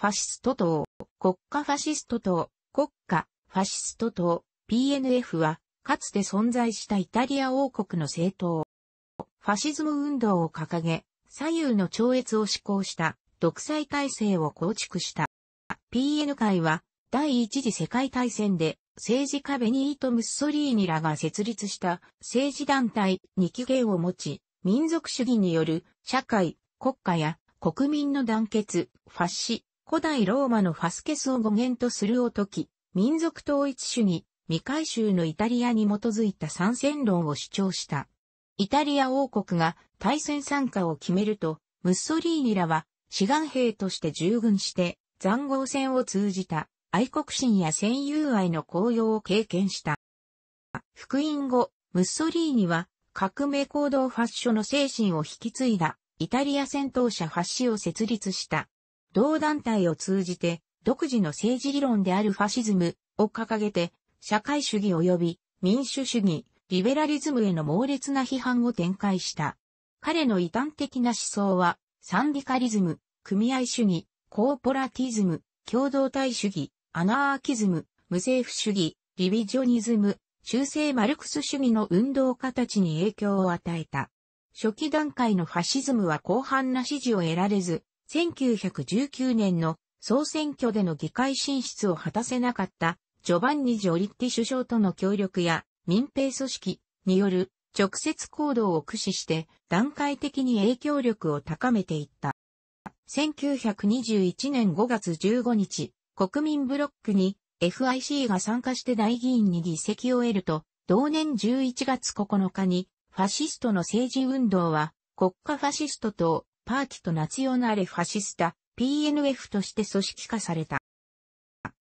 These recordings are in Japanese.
ファシスト党、国家ファシスト党、国家ファシスト党、PNF は、かつて存在したイタリア王国の政党。ファシズム運動を掲げ、左右の超越を施行した独裁体制を構築した。PN 会は第一次世界大戦で政治家ベニート・ムッソリーニらが設立した政治団体に機嫌を持ち、民族主義による社会、国家や国民の団結、ファッシ、古代ローマのファスケスを語源とするおとき、民族統一主義、未回収のイタリアに基づいた参戦論を主張した。イタリア王国が対戦参加を決めると、ムッソリーニらは志願兵として従軍して残酷戦を通じた愛国心や戦友愛の高揚を経験した。福音後、ムッソリーニは革命行動ファッションの精神を引き継いだイタリア戦闘車ファッシを設立した。同団体を通じて、独自の政治理論であるファシズムを掲げて、社会主義及び民主主義、リベラリズムへの猛烈な批判を展開した。彼の異端的な思想は、サンディカリズム、組合主義、コーポラティズム、共同体主義、アナーキズム、無政府主義、リビジョニズム、中世マルクス主義の運動家たちに影響を与えた。初期段階のファシズムは広範な支持を得られず、1919年の総選挙での議会進出を果たせなかったジョバンニ・ジョリッティ首相との協力や民兵組織による直接行動を駆使して段階的に影響力を高めていった。1921年5月15日、国民ブロックに FIC が参加して大議員に議席を得ると、同年11月9日にファシストの政治運動は国家ファシスト党パーティとナチオナレファシスタ、PNF として組織化された。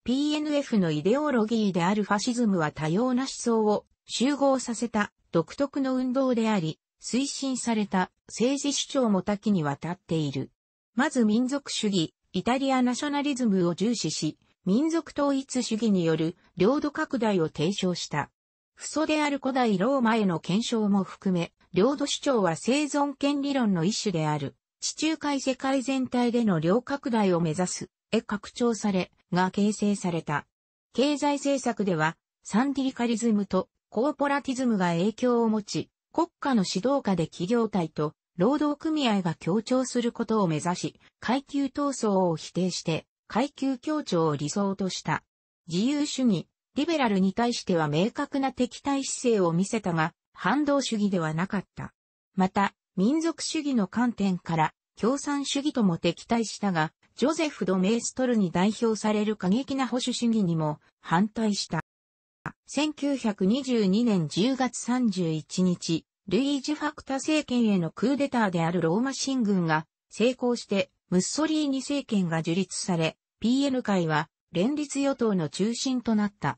PNF のイデオロギーであるファシズムは多様な思想を集合させた独特の運動であり、推進された政治主張も多岐にわたっている。まず民族主義、イタリアナショナリズムを重視し、民族統一主義による領土拡大を提唱した。父祖である古代ローマへの検証も含め、領土主張は生存権理論の一種である。地中海世界全体での量拡大を目指す、へ拡張され、が形成された。経済政策では、サンディリカリズムとコーポラティズムが影響を持ち、国家の指導下で企業体と労働組合が協調することを目指し、階級闘争を否定して、階級協調を理想とした。自由主義、リベラルに対しては明確な敵対姿勢を見せたが、反動主義ではなかった。また、民族主義の観点から共産主義とも敵対したが、ジョゼフ・ド・メーストルに代表される過激な保守主義にも反対した。1922年10月31日、ルイージ・ファクタ政権へのクーデターであるローマ新軍が成功してムッソリーニ政権が樹立され、PN 会は連立与党の中心となった。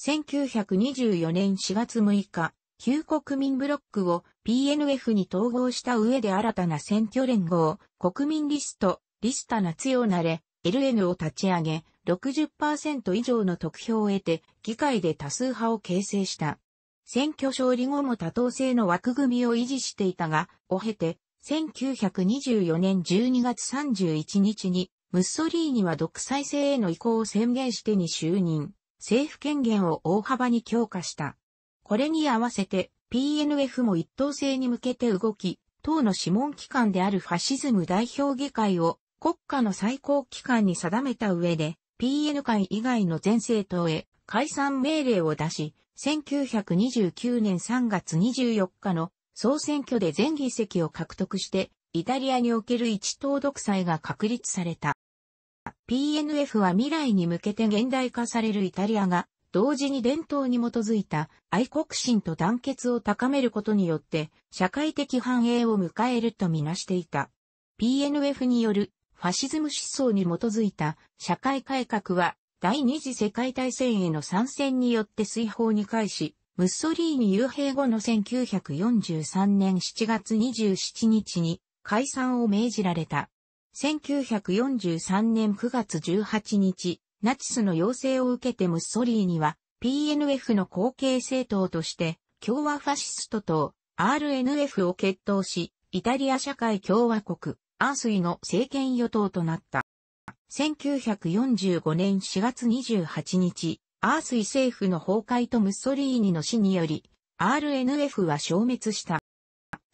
1924年4月6日、旧国民ブロックを PNF に統合した上で新たな選挙連合、国民リスト、リスタナツヨナレ、LN を立ち上げ、60%以上の得票を得て、議会で多数派を形成した。選挙勝利後も多党制の枠組みを維持していたが、を経て、1924年12月31日に、ムッソリーニは独裁制への移行を宣言してに就任、政府権限を大幅に強化した。これに合わせて PNF も一党制に向けて動き、党の諮問機関であるファシズム代表議会を国家の最高機関に定めた上で、PN 会以外の全政党へ解散命令を出し、1929年3月24日の総選挙で全議席を獲得して、イタリアにおける一党独裁が確立された。PNF は未来に向けて現代化されるイタリアが同時に伝統に基づいた愛国心と団結を高めることによって社会的繁栄を迎えるとみなしていた。PNF によるファシズム思想に基づいた社会改革は第二次世界大戦への参戦によって水泡に返し、ムッソリーニ遊兵後の1943年7月27日に解散を命じられた。1943年9月18日、ナチスの要請を受けてムッソリーニは PNF の後継政党として共和ファシスト党 RNF を決闘し、イタリア社会共和国、アースイの政権与党となった。1945年4月28日、アースイ政府の崩壊とムッソリーニの死により、RNF は消滅した。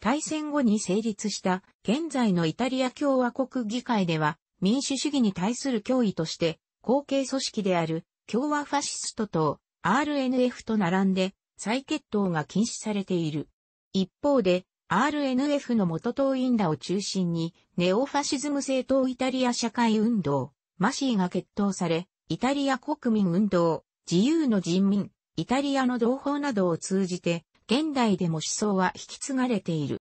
大戦後に成立した現在のイタリア共和国議会では民主主義に対する脅威として後継組織である共和ファシストと RNF と並んで再決闘が禁止されている。一方で RNF の元党員らを中心にネオファシズム政党イタリア社会運動、マシーが決闘され、イタリア国民運動、自由の人民、イタリアの同胞などを通じて、現代でも思想は引き継がれている。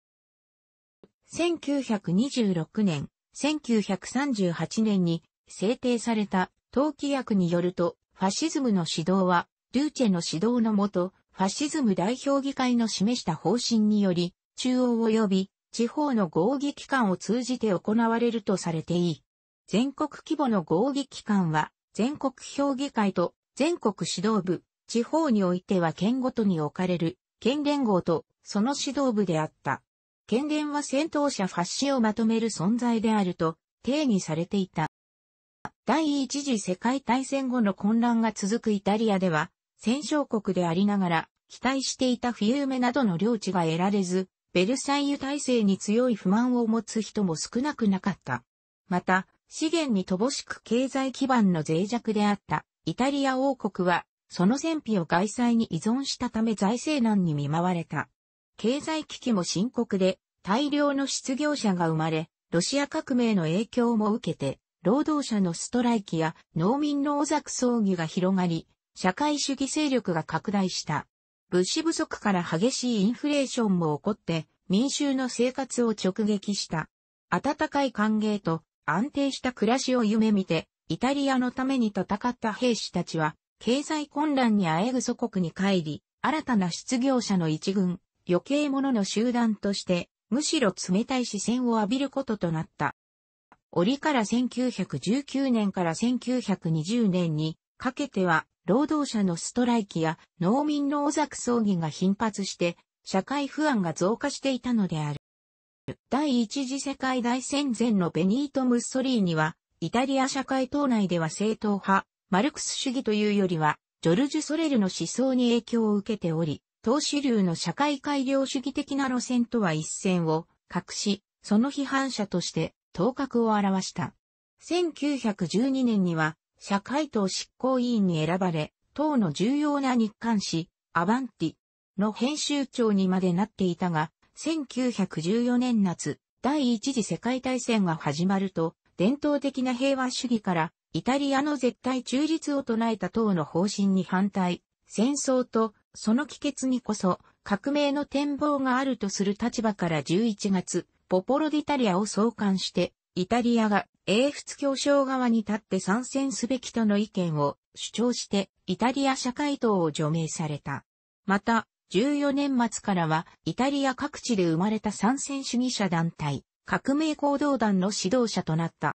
1926年、1938年に制定された党期役によると、ファシズムの指導は、ルーチェの指導のもと、ファシズム代表議会の示した方針により、中央及び地方の合議機関を通じて行われるとされていい。全国規模の合議機関は、全国評議会と全国指導部、地方においては県ごとに置かれる、県連合とその指導部であった。県連は戦闘者ファッシをまとめる存在であると定義されていた。第一次世界大戦後の混乱が続くイタリアでは、戦勝国でありながら、期待していた冬梅などの領地が得られず、ベルサイユ体制に強い不満を持つ人も少なくなかった。また、資源に乏しく経済基盤の脆弱であったイタリア王国は、その戦費を外債に依存したため財政難に見舞われた。経済危機も深刻で、大量の失業者が生まれ、ロシア革命の影響も受けて、労働者のストライキや農民の大作葬儀が広がり、社会主義勢力が拡大した。物資不足から激しいインフレーションも起こって民衆の生活を直撃した。温かい歓迎と安定した暮らしを夢見て、イタリアのために戦った兵士たちは、経済混乱にあえぐ祖国に帰り、新たな失業者の一軍、余計者の集団として、むしろ冷たい視線を浴びることとなった。折から1919年から1920年にかけては、労働者のストライキや農民の小作葬儀が頻発して、社会不安が増加していたのである。第一次世界大戦前のベニート・ムッソリーニは、イタリア社会党内では正統派、マルクス主義というよりは、ジョルジュ・ソレルの思想に影響を受けており、投資流の社会改良主義的な路線とは一線を隠し、その批判者として頭角を表した。1912年には、社会党執行委員に選ばれ、党の重要な日刊誌、アバンティの編集長にまでなっていたが、1914年夏、第一次世界大戦が始まると、伝統的な平和主義から、イタリアの絶対中立を唱えた党の方針に反対、戦争とその帰結にこそ革命の展望があるとする立場から11月、ポポロ・ディタリアを創刊して、イタリアが英仏教商側に立って参戦すべきとの意見を主張して、イタリア社会党を除名された。また、14年末からは、イタリア各地で生まれた参戦主義者団体、革命行動団の指導者となった。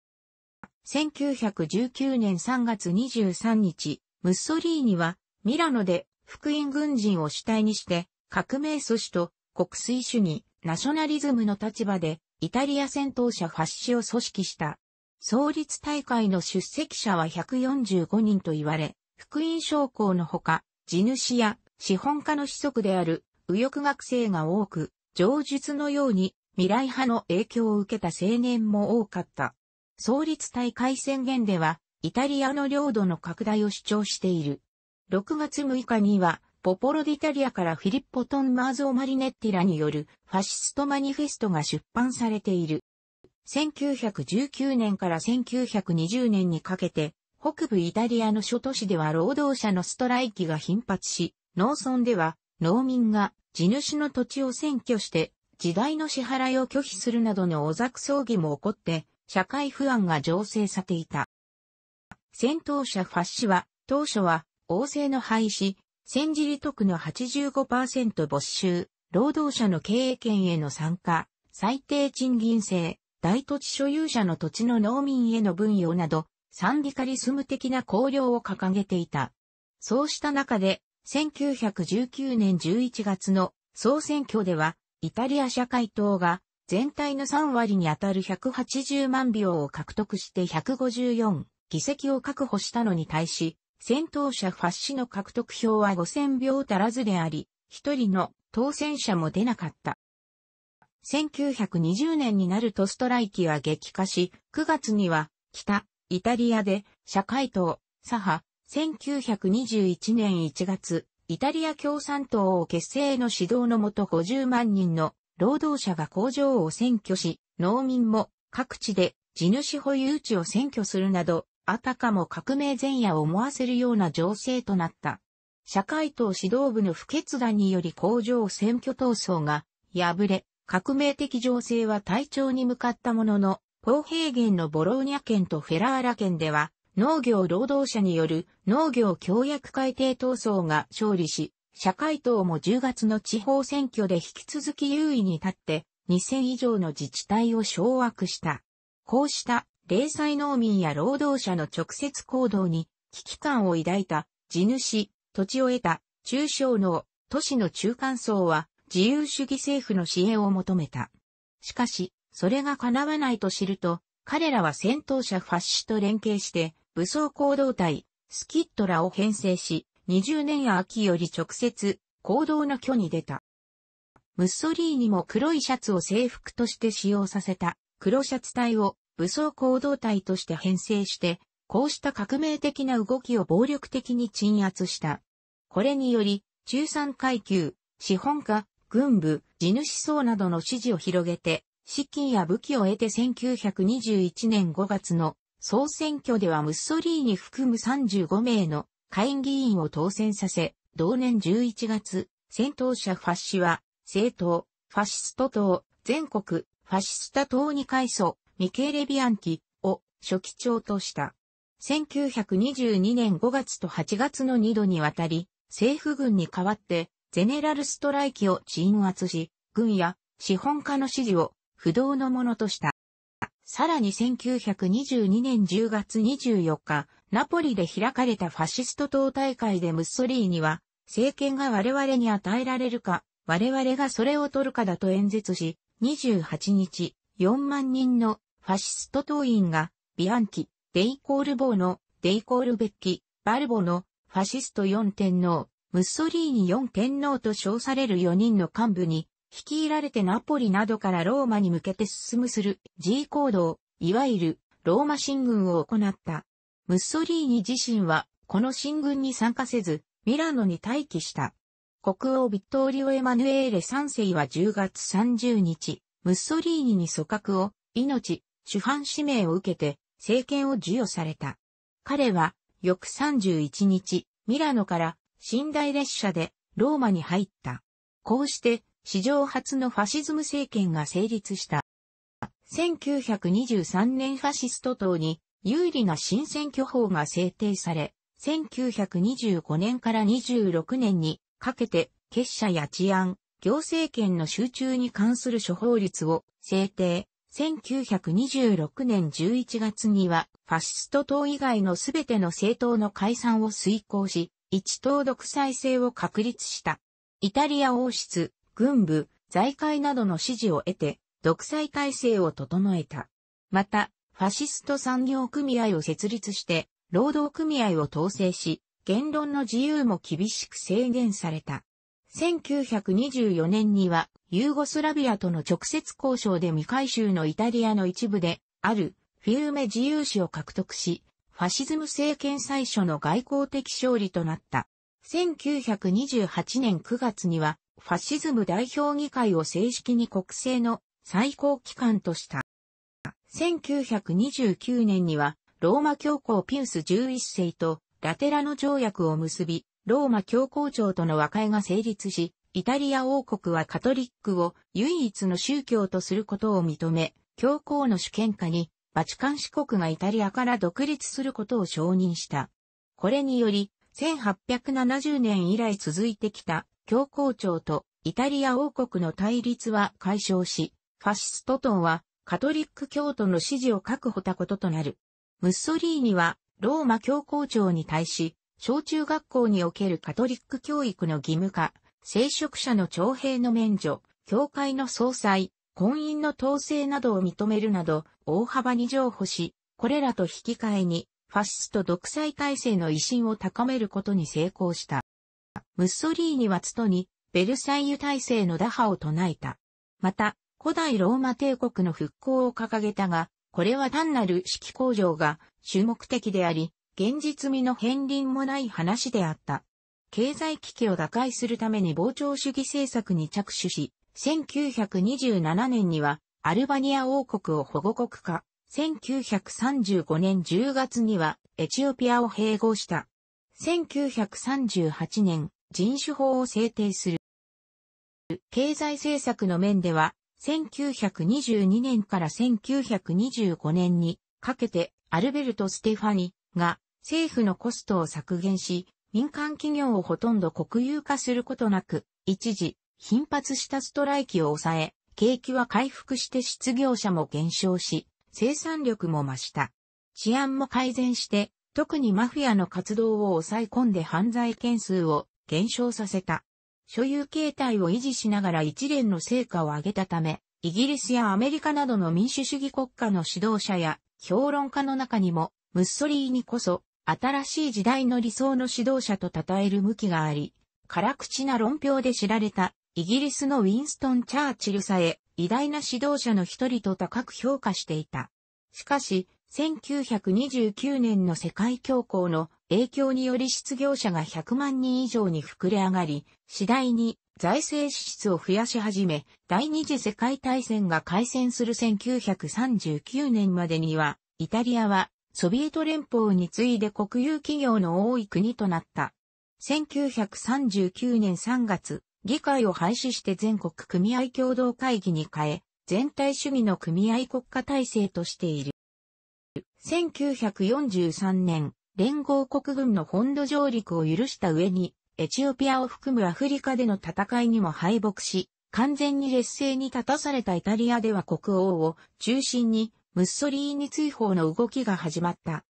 1919年3月23日、ムッソリーニは、ミラノで、福音軍人を主体にして、革命組織と国粋主義、ナショナリズムの立場で、イタリア戦闘車発死を組織した。創立大会の出席者は145人と言われ、福音将校のほか、地主や資本家の子息である右翼学生が多く、上述のように未来派の影響を受けた青年も多かった。創立大会宣言では、イタリアの領土の拡大を主張している。6月6日には、ポポロ・ディタリアからフィリッポ・トン・マーゾー・マリネッティらによるファシストマニフェストが出版されている。1919年から1920年にかけて、北部イタリアの諸都市では労働者のストライキが頻発し、農村では農民が地主の土地を占拠して、時代の支払いを拒否するなどのおざく葬儀も起こって、社会不安が醸成されていた。戦闘者ファッシは、当初は、王政の廃止、戦時利得の85%没収、労働者の経営権への参加、最低賃金制、大土地所有者の土地の農民への分与など、サンディカリスム的な綱領を掲げていた。そうした中で、1919年11月の総選挙では、イタリア社会党が全体の3割にあたる180万票を獲得して154議席を確保したのに対し、戦闘者ファッシの獲得票は5000票足らずであり、一人の当選者も出なかった。1920年になるとストライキは激化し、9月には北イタリアで社会党、左派、1921年1月、イタリア共産党を結成の指導のもと50万人の労働者が工場を占拠し、農民も各地で地主保有地を占拠するなど、あたかも革命前夜を思わせるような情勢となった。社会党指導部の不決断により工場選挙闘争が破れ、革命的情勢は体調に向かったものの、ポーヘーゲンのボローニャ県とフェラーラ県では、農業労働者による農業協約改定闘争が勝利し、社会党も10月の地方選挙で引き続き優位に立って、2000以上の自治体を掌握した。こうした零細農民や労働者の直接行動に危機感を抱いた地主、土地を得た中小農、都市の中間層は自由主義政府の支援を求めた。しかし、それが叶わないと知ると、彼らは戦闘車ファッシュと連携して武装行動隊、スキットラを編成し、20年秋より直接行動の挙に出た。ムッソリーニも黒いシャツを制服として使用させた黒シャツ隊を武装行動隊として編成して、こうした革命的な動きを暴力的に鎮圧した。これにより、中産階級、資本家、軍部、地主層などの支持を広げて、資金や武器を得て1921年5月の総選挙ではムッソリーに含む35名の会議員を当選させ、同年11月、戦闘者ファッシは、政党、ファシスト党、全国、ファシスタ党に改装。ミケーレ・ビアンキを初期長とした。1922年5月と8月の2度にわたり、政府軍に代わって、ゼネラルストライキを鎮圧し、軍や資本家の支持を不動のものとした。さらに1922年10月24日、ナポリで開かれたファシスト党大会でムッソリーには、政権が我々に与えられるか、我々がそれを取るかだと演説し、28日、4万人のファシスト党員が、ビアンキ、デイコールボーの、デイコールベッキ、バルボの、ファシスト4天皇、ムッソリーニ4天皇と称される4人の幹部に、率いられてナポリなどからローマに向けて進むする G 行動、いわゆるローマ進軍を行った。ムッソリーニ自身はこの進軍に参加せず、ミラノに待機した。国王ビットーリオ・エマヌエーレ3世は10月30日、ムッソリーニに組閣を、命、主犯指名を受けて、政権を授与された。彼は、翌31日、ミラノから寝台列車でローマに入った。こうして、史上初のファシズム政権が成立した。1923年ファシスト党に有利な新選挙法が制定され、1925年から26年にかけて、結社や治安、行政権の集中に関する処方率を制定。1926年11月には、ファシスト党以外のすべての政党の解散を遂行し、一党独裁制を確立した。イタリア王室、軍部、財界などの支持を得て、独裁体制を整えた。また、ファシスト産業組合を設立して、労働組合を統制し、言論の自由も厳しく制限された。1924年には、ユーゴスラビアとの直接交渉で未回収のイタリアの一部で、ある、フィルメ自由史を獲得し、ファシズム政権最初の外交的勝利となった。1928年9月には、ファシズム代表議会を正式に国政の最高機関とした。1929年には、ローマ教皇ピウス11世とラテラの条約を結び、ローマ教皇庁との和解が成立し、イタリア王国はカトリックを唯一の宗教とすることを認め、教皇の主権下にバチカン市国がイタリアから独立することを承認した。これにより、1870年以来続いてきた教皇庁とイタリア王国の対立は解消し、ファシストトンはカトリック教徒の支持を確保たこととなる。ムッソリーニはローマ教皇庁に対し、小中学校におけるカトリック教育の義務化、聖職者の徴兵の免除、教会の総裁、婚姻の統制などを認めるなど、大幅に譲歩し、これらと引き換えに、ファシスト独裁体制の威信を高めることに成功した。ムッソリーニはつとに、ベルサイユ体制の打破を唱えた。また、古代ローマ帝国の復興を掲げたが、これは単なる指揮工場が主目的であり、現実味の片鱗もない話であった。経済危機を打開するために膨張主義政策に着手し、1927年にはアルバニア王国を保護国化、1935年10月にはエチオピアを併合した。1938年、人種法を制定する。経済政策の面では、1922年から1925年にかけてアルベルト・ステファニ、が、政府のコストを削減し、民間企業をほとんど国有化することなく、一時、頻発したストライキを抑え、景気は回復して失業者も減少し、生産力も増した。治安も改善して、特にマフィアの活動を抑え込んで犯罪件数を減少させた。所有形態を維持しながら一連の成果を上げたため、イギリスやアメリカなどの民主主義国家の指導者や評論家の中にもムッソリーニこそ、新しい時代の理想の指導者と称える向きがあり、辛口な論評で知られた、イギリスのウィンストン・チャーチルさえ、偉大な指導者の一人と高く評価していた。しかし、1929年の世界恐慌の影響により失業者が100万人以上に膨れ上がり、次第に財政支出を増やし始め、第二次世界大戦が開戦する1939年までには、イタリアはソビエト連邦に次いで国有企業の多い国となった。1939年3月、議会を廃止して全国組合共同会議に変え、全体主義の組合国家体制としている。1943年、連合国軍の本土上陸を許した上に、エチオピアを含むアフリカでの戦いにも敗北し、完全に劣勢に立たされたイタリアでは国王を中心にムッソリーニ追放の動きが始まった。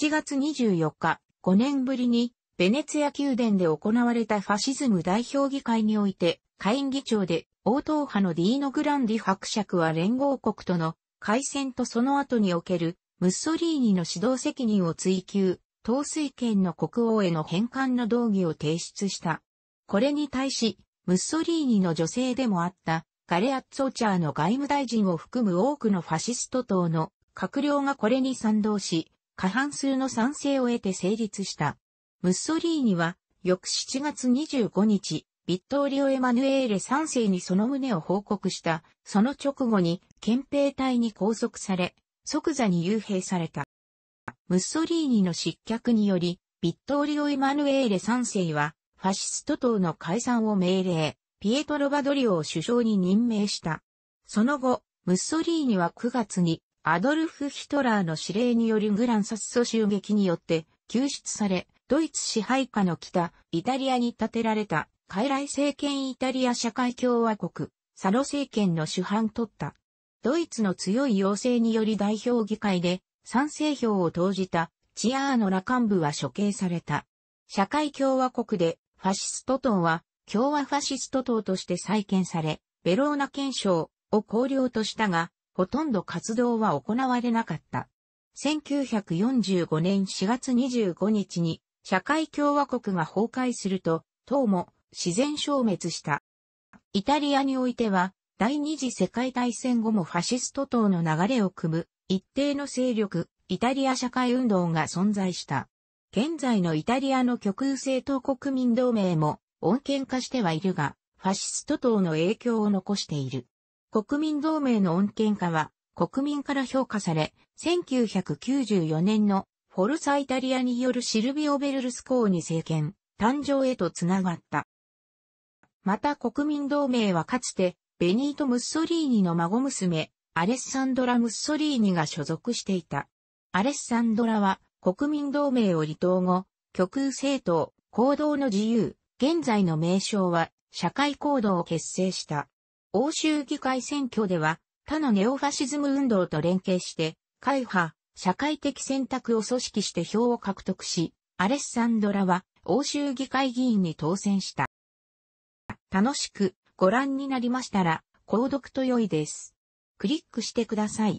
7月24日、5年ぶりに、ベネツヤ宮殿で行われたファシズム代表議会において、下院議長で、応答派のディーノ・グランディ伯爵は連合国との開戦とその後におけるムッソリーニの指導責任を追及、統帥権の国王への返還の動議を提出した。これに対し、ムッソリーニの女性でもあったガレアッツォチャーの外務大臣を含む多くのファシスト党の閣僚がこれに賛同し、過半数の賛成を得て成立した。ムッソリーニは、翌7月25日、ビットーリオ・エマヌエーレ3世にその旨を報告した。その直後に、憲兵隊に拘束され、即座に幽閉された。ムッソリーニの失脚により、ビットーリオ・エマヌエーレ3世は、ファシスト党の解散を命令、ピエトロ・バドリオを首相に任命した。その後、ムッソリーニは9月にアドルフ・ヒトラーの指令によるグランサッソ襲撃によって救出され、ドイツ支配下の北、イタリアに建てられた、傀儡政権イタリア社会共和国、サロ政権の主犯取った。ドイツの強い要請により代表議会で賛成票を投じたチアーノラ幹部は処刑された。社会共和国でファシスト党は共和ファシスト党として再建され、ベローナ憲章を考慮としたが、ほとんど活動は行われなかった。1945年4月25日に社会共和国が崩壊すると、党も自然消滅した。イタリアにおいては、第二次世界大戦後もファシスト党の流れを組む一定の勢力、イタリア社会運動が存在した。現在のイタリアの極右政党国民同盟も穏健化してはいるが、ファシスト党の影響を残している。国民同盟の穏健化は、国民から評価され、1994年のフォルサイタリアによるシルビオ・ベルルスコーニ政権、誕生へとつながった。また国民同盟はかつて、ベニート・ムッソリーニの孫娘、アレッサンドラ・ムッソリーニが所属していた。アレッサンドラは国民同盟を離党後、極右政党、行動の自由、現在の名称は社会行動を結成した。欧州議会選挙では他のネオファシズム運動と連携して、会派、社会的選択を組織して票を獲得し、アレッサンドラは欧州議会議員に当選した。楽しくご覧になりましたら、購読と良いです。クリックしてください。